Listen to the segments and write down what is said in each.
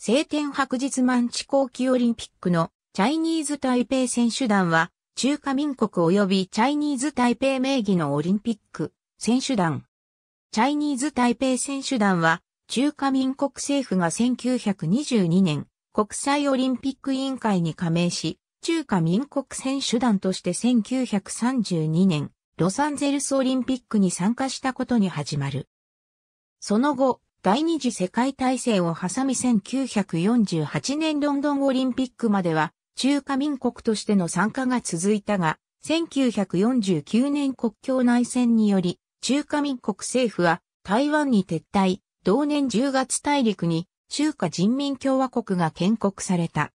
晴天白日満地後期オリンピックのチャイニーズ台北選手団は、中華民国及びチャイニーズ台北名義のオリンピック選手団。チャイニーズ台北選手団は、中華民国政府が1922年、国際オリンピック委員会に加盟し、中華民国選手団として1932年、ロサンゼルスオリンピックに参加したことに始まる。その後、第二次世界大戦を挟み1948年ロンドンオリンピックまでは中華民国としての参加が続いたが、1949年国境内戦により中華民国政府は台湾に撤退、同年10月大陸に中華人民共和国が建国された。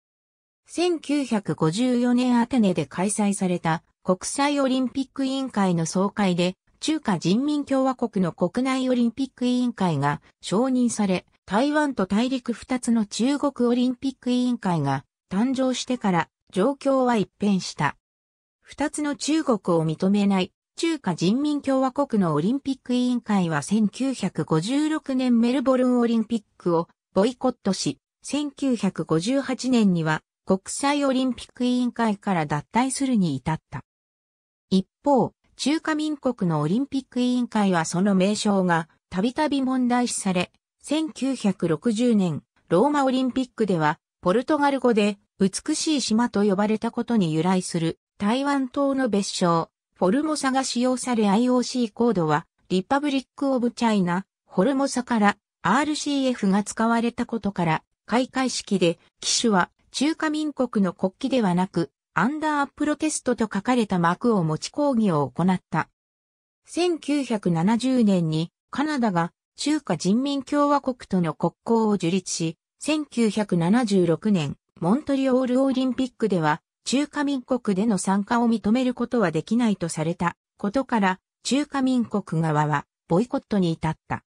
1954年アテネで開催された国際オリンピック委員会の総会で中華人民共和国の国内オリンピック委員会が承認され、台湾と大陸2つの中国オリンピック委員会が誕生してから状況は一変した。2つの中国を認めない中華人民共和国のオリンピック委員会は1956年メルボルンオリンピックをボイコットし、1958年には国際オリンピック委員会から脱退するに至った。一方、中華民国のオリンピック委員会はその名称がたびたび問題視され、1960年ローマオリンピックではポルトガル語で美しい島と呼ばれたことに由来する台湾島の別称、フォルモサが使用され IOC コードはリパブリック・オブ・チャイナ、フォルモサから RCF が使われたことから開会式で、機種は中華民国の国旗ではなく、アンダープロテストと書かれた幕を持ち抗議を行った。1970年にカナダが中華人民共和国との国交を樹立し、1976年モントリオールオリンピックでは中華民国での参加を認めることはできないとされたことから中華民国側はボイコットに至った。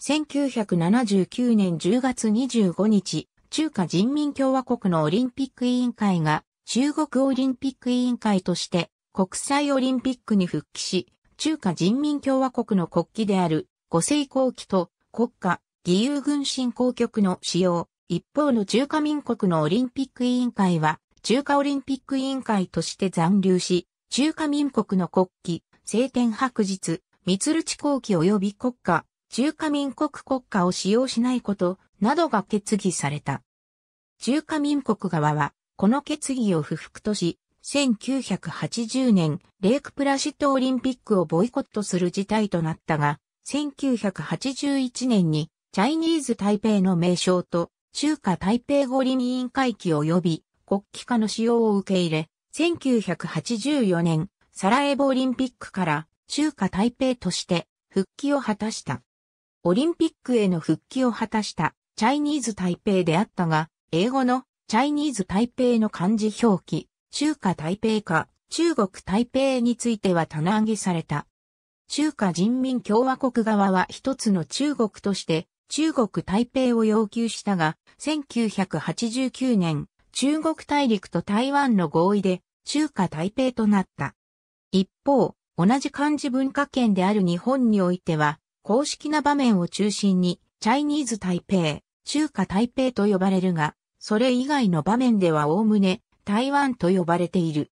1979年10月25日、中華人民共和国のオリンピック委員会が中国オリンピック委員会として国際オリンピックに復帰し、中華人民共和国の国旗である五星紅旗と国家義勇軍振興局の使用。一方の中華民国のオリンピック委員会は中華オリンピック委員会として残留し、中華民国の国旗、晴天白日、三鶴地公旗及び国家、中華民国国家を使用しないことなどが決議された。中華民国側はこの決議を不服とし、1980年、レイクプラシットオリンピックをボイコットする事態となったが、1981年に、チャイニーズ台北の名称と、中華台北五輪委員会期及び、国旗化の使用を受け入れ、1984年、サラエボオリンピックから中華台北として復帰を果たした。オリンピックへの復帰を果たしたチャイニーズ台北であったが、英語のチャイニーズ台北の漢字表記、中華台北か、中国台北については棚上げされた。中華人民共和国側は一つの中国として、中国台北を要求したが、1989年、中国大陸と台湾の合意で、中華台北となった。一方、同じ漢字文化圏である日本においては、公式な場面を中心に、チャイニーズ台北、中華台北と呼ばれるが、それ以外の場面では概ね台湾と呼ばれている。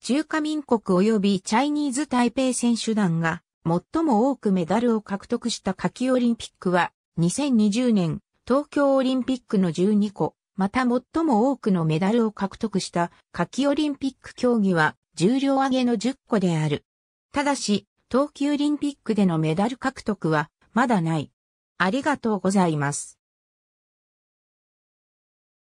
中華民国及びチャイニーズ台北選手団が最も多くメダルを獲得した夏季オリンピックは2020年東京オリンピックの12個、また最も多くのメダルを獲得した夏季オリンピック競技は重量上げの10個である。ただし、冬季オリンピックでのメダル獲得はまだない。ありがとうございます。